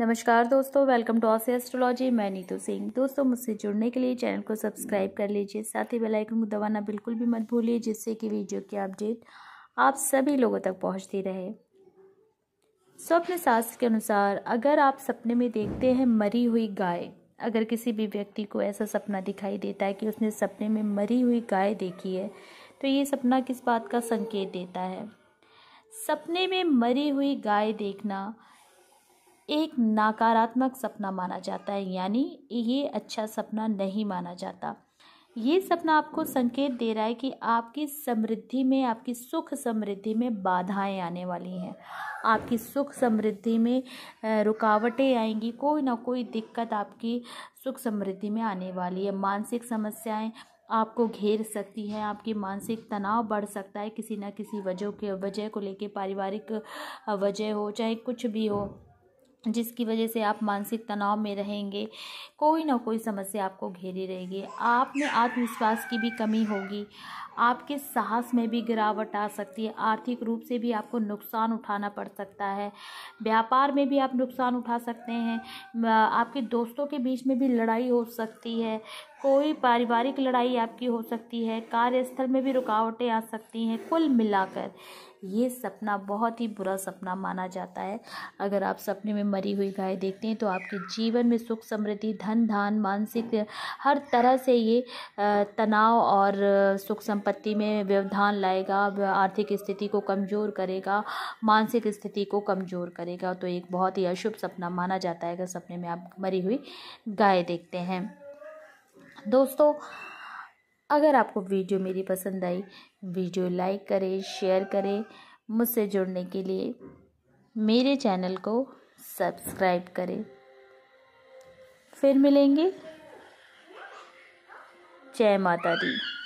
नमस्कार दोस्तों welcome to Aussie astrology मैं नीतू सिंह दोस्तों मुझसे जुड़ने के लिए चैनल को सब्सक्राइब कर लीजिए साथ ही बेल आइकन को दबाना बिल्कुल भी मत भूलिए जिससे कि वीडियो की अपडेट आप सभी लोगों तक पहुंचती रहे स्वप्न शास्त्र के अनुसार अगर आप सपने में देखते हैं मरी हुई गाय अगर किसी भी व्यक्ति को ऐसा सपना दिखाई देता है कि उसने सपने में मरी हुई गाय देखी है तो ये सपना किस बात का संकेत देता है सपने में मरी हुई गाय देखना एक नकारात्मक सपना माना जाता है यानी ये अच्छा सपना नहीं माना जाता ये सपना आपको संकेत दे रहा है कि आपकी समृद्धि में आपकी सुख समृद्धि में बाधाएं आने वाली हैं आपकी सुख समृद्धि में रुकावटें आएंगी कोई ना कोई दिक्कत आपकी सुख समृद्धि में आने वाली है मानसिक समस्याएं आपको घेर सकती हैं आपकी मानसिक तनाव बढ़ सकता है किसी ना किसी वजह के वजह को लेके पारिवारिक वजह हो चाहे कुछ भी हो जिसकी वजह से आप मानसिक तनाव में रहेंगे कोई ना कोई समस्या आपको घेरी रहेगी आप में आत्मविश्वास की भी कमी होगी आपके साहस में भी गिरावट आ सकती है आर्थिक रूप से भी आपको नुकसान उठाना पड़ सकता है व्यापार में भी आप नुकसान उठा सकते हैं आपके दोस्तों के बीच में भी लड़ाई हो सकती है कोई पारिवारिक लड़ाई आपकी हो सकती है कार्यस्थल में भी रुकावटें आ सकती हैं कुल मिलाकर ये सपना बहुत ही बुरा सपना माना जाता है अगर आप सपने में मरी हुई गाय देखते हैं तो आपके जीवन में सुख समृद्धि धन धान मानसिक हर तरह से ये तनाव और सुख संपत्ति में व्यवधान लाएगा आर्थिक स्थिति को कमज़ोर करेगा मानसिक स्थिति को कमज़ोर करेगा तो एक बहुत ही अशुभ सपना माना जाता है अगर सपने में आप मरी हुई गाय देखते हैं दोस्तों अगर आपको वीडियो मेरी पसंद आई वीडियो लाइक करें शेयर करें मुझसे जुड़ने के लिए मेरे चैनल को सब्सक्राइब करें फिर मिलेंगे जय माता दी